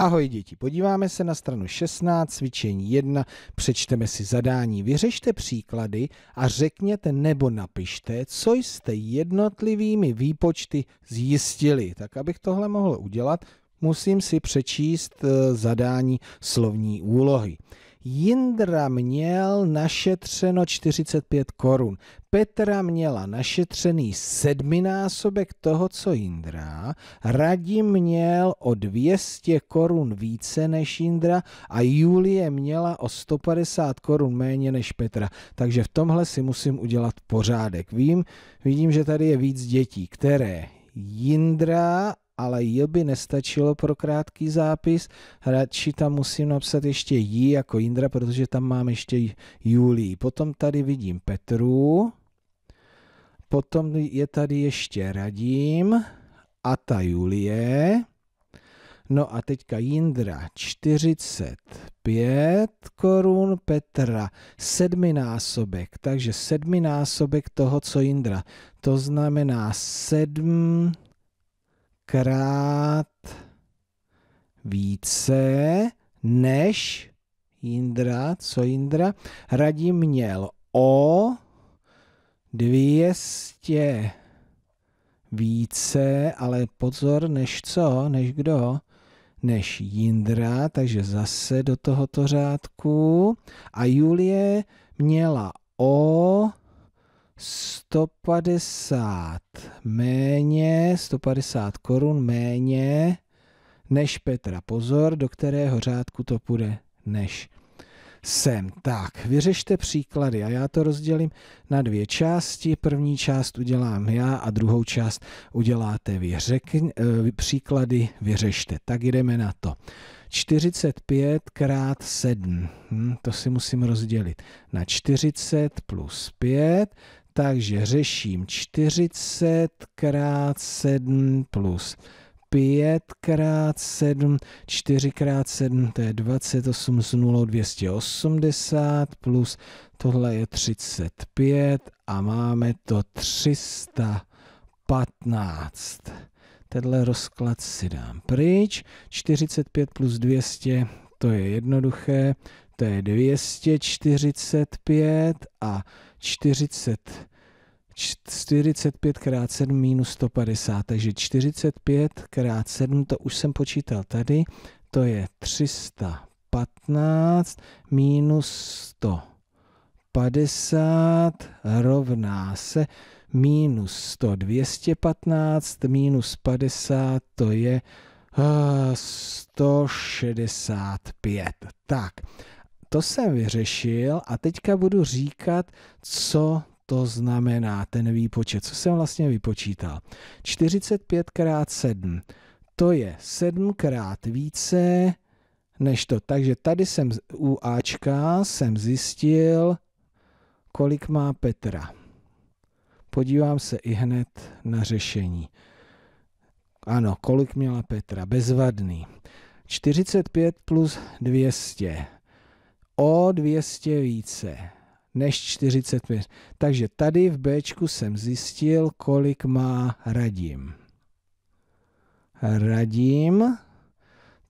Ahoj děti, podíváme se na stranu 16, cvičení 1, přečteme si zadání, vyřešte příklady a řekněte nebo napište, co jste jednotlivými výpočty zjistili. Tak abych tohle mohl udělat, musím si přečíst eh, zadání slovní úlohy. Jindra měl našetřeno 45 korun. Petra měla našetřený sedminásobek toho, co Jindra. Radim měl o 200 korun více než Jindra a Julie měla o 150 korun méně než Petra. Takže v tomhle si musím udělat pořádek. Vím, vidím, že tady je víc dětí, které Jindra ale J by nestačilo pro krátký zápis, radši tam musím napsat ještě J jako Indra, protože tam mám ještě Julí. Potom tady vidím Petru, potom je tady ještě Radim a ta Julie. No a teďka Jindra 45 korun, Petra sedminásobek, takže sedminásobek toho, co Jindra. To znamená 7 krát více než Jindra, co Jindra, Radim měl o 200 více, ale pozor, než co, než kdo, než Jindra, takže zase do tohoto řádku. A Julie měla o 150 méně, 150 korun méně než Petra. Pozor, do kterého řádku to půjde než sem. Tak, vyřešte příklady a já to rozdělím na dvě části. První část udělám já a druhou část uděláte vy. Řekn, eh, příklady vyřešte. Tak jdeme na to. 45 krát 7, hm, to si musím rozdělit na 40 plus 5, takže řeším 40 krát 7 plus 5 krát 7, 4 krát 7, to je 28 z 0, 280 plus tohle je 35 a máme to 315. Tenhle rozklad si dám pryč, 45 plus 200, to je jednoduché, to je 245 a 40 45 krát 7 minus 150, takže 45 krát 7, to už jsem počítal tady, to je 315 minus 150 rovná se minus 100, 215 minus 50, to je 165. Eh, tak to jsem vyřešil a teďka budu říkat, co to znamená ten výpočet, co jsem vlastně vypočítal. 45 krát 7, to je 7 krát více než to. Takže tady jsem u Ačka jsem zjistil, kolik má Petra. Podívám se i hned na řešení. Ano, kolik měla Petra? Bezvadný. 45 plus 200 o 200 více než 45. Takže tady v B jsem zjistil, kolik má Radim. Radim.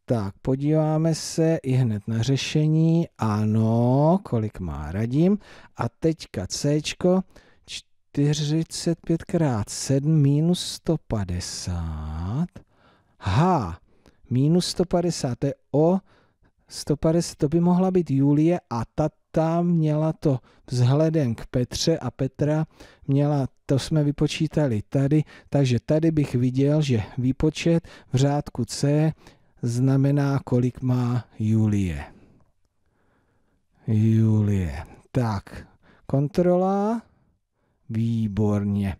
Tak, podíváme se i hned na řešení. Ano, kolik má Radim. A teďka C. 45 krát 7 minus 150. H minus 150, to je o 150, to by mohla být Julie a ta tam měla to vzhledem k Petře a Petra měla, to jsme vypočítali tady, takže tady bych viděl, že výpočet v řádku C znamená, kolik má Julie. Julie. Tak, kontrola. Výborně.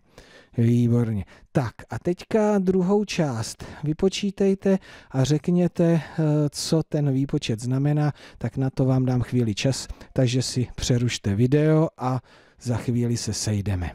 Výborně. Tak a teďka druhou část. Vypočítejte a řekněte, eh, co ten výpočet znamená, tak na to vám dám chvíli čas, takže si přerušte video a za chvíli se sejdeme.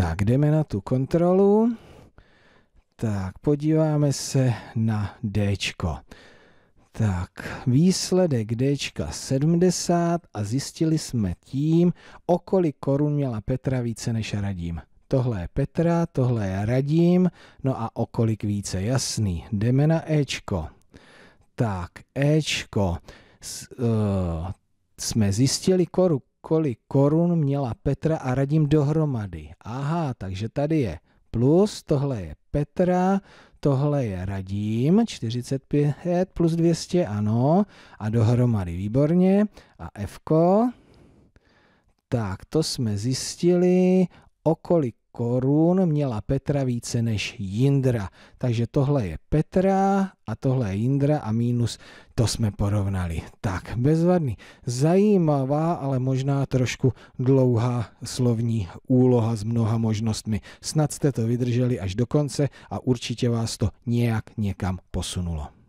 Tak jdeme na tu kontrolu. Tak podíváme se na D. Tak výsledek D 70 a zjistili jsme tím, o kolik korun měla Petra více než Radím. Tohle je Petra, tohle je Radím, no a o kolik více, jasný. Jdeme na Ečko. Tak, Ečko. Eh, jsme zjistili, koru, kolik korun měla Petra a radím dohromady. Aha, takže tady je plus, tohle je Petra, tohle je radím, 45 plus 200, ano, a dohromady, výborně. A F, tak to jsme zjistili, o kolik korun měla Petra více než Jindra. Takže tohle je Petra a tohle je Jindra a mínus, to jsme porovnali. Tak, bezvadný. Zajímavá, ale možná trošku dlouhá slovní úloha s mnoha možnostmi. Snad jste to vydrželi až do konce a určitě vás to nějak někam posunulo.